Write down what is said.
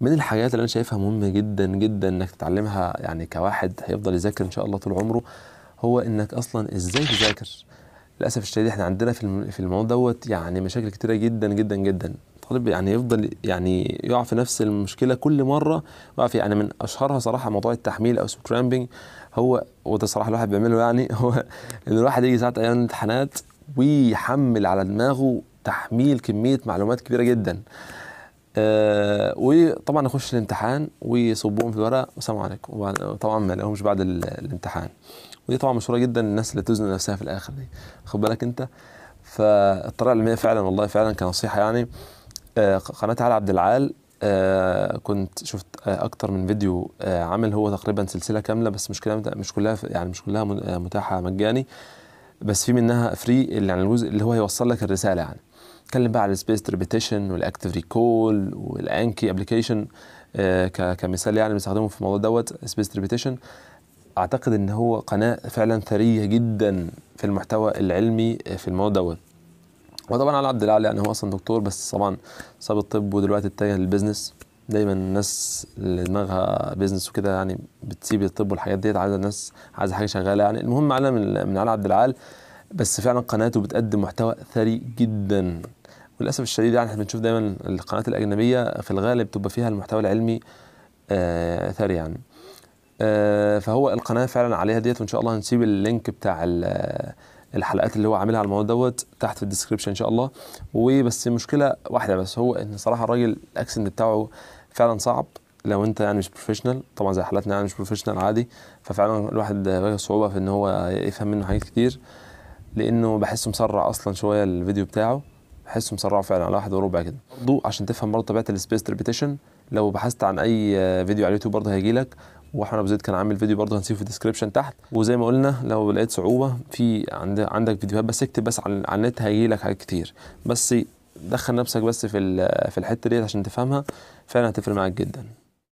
من الحاجات اللي انا شايفها مهمه جدا جدا انك تتعلمها يعني كواحد هيفضل يذاكر ان شاء الله طول عمره هو انك اصلا ازاي تذاكر للاسف الشديد احنا عندنا في في الموضوع دوت يعني مشاكل كتيره جدا جدا جدا الطالب يعني يفضل يعني يقع في نفس المشكله كل مره يقع في يعني من اشهرها صراحه موضوع التحميل او سكرامبنج هو وده صراحه الواحد بيعمله يعني هو ان الواحد يجي ساعه ايام الامتحانات ويحمل على دماغه تحميل كميه معلومات كبيره جدا آه وطبعا نخش الامتحان ويصبوهم في الورق والسلام عليكم وطبعا ما لهمش بعد الامتحان ودي طبعا مشهوره جدا الناس اللي تزن نفسها في الاخر دي خد بالك انت فالطريقه العلميه فعلا والله فعلا كنصيحه يعني آه قناه علي عبد العال آه كنت شفت آه اكتر من فيديو آه عامل هو تقريبا سلسله كامله بس مش مش كلها يعني مش كلها متاحه مجاني بس في منها فري اللي عن الجزء اللي هو هيوصل لك الرساله يعني اتكلم بقى على السبيس ريبيتيشن والاكتف ريكول والانكي ابلكيشن كمثال يعني بنستخدمه في الموضوع دوت سبيس ريبيتيشن اعتقد ان هو قناه فعلا ثريه جدا في المحتوى العلمي آه، في الموضوع دوت وطبعا علي عبد العال يعني هو اصلا دكتور بس طبعا ساب الطب ودلوقتي اتجه للبيزنس دايما الناس اللي دماغها بيزنس وكده يعني بتسيب الطب والحاجات ديت عايزه ناس عايزه حاجه شغاله يعني المهم معانا من من علي عبد العال بس فعلا قناته بتقدم محتوى ثري جدا وللاسف الشديد يعني احنا بنشوف دايما القنوات الاجنبيه في الغالب بتبقى فيها المحتوى العلمي آه ثري يعني آه فهو القناه فعلا عليها ديت وان شاء الله هنسيب اللينك بتاع الحلقات اللي هو عاملها على الموضوع دوت تحت في الديسكربشن ان شاء الله وبس مشكله واحده بس هو ان صراحه الراجل الاكسنت بتاعه فعلا صعب لو انت يعني مش بروفيشنال طبعا زي حالاتنا يعني مش بروفيشنال عادي ففعلا الواحد واجه صعوبه في ان هو يفهم منه حاجات كتير لانه بحسه مسرع اصلا شويه الفيديو بتاعه بحسه مسرعه فعلا على واحد وربع كده برضو عشان تفهم برضه طبيعه السبيس ريبيتيشن لو بحثت عن اي فيديو على اليوتيوب برضه هيجي لك واحمد ابو زيد كان عامل فيديو برضه هنسيبه في الديسكربشن تحت وزي ما قلنا لو لقيت صعوبه في عندك فيديوهات بس اكتب بس على النت هيجي لك حاجات كتير بس دخل نفسك بس في في الحته دي عشان تفهمها فعلا هتفرق معاك جدا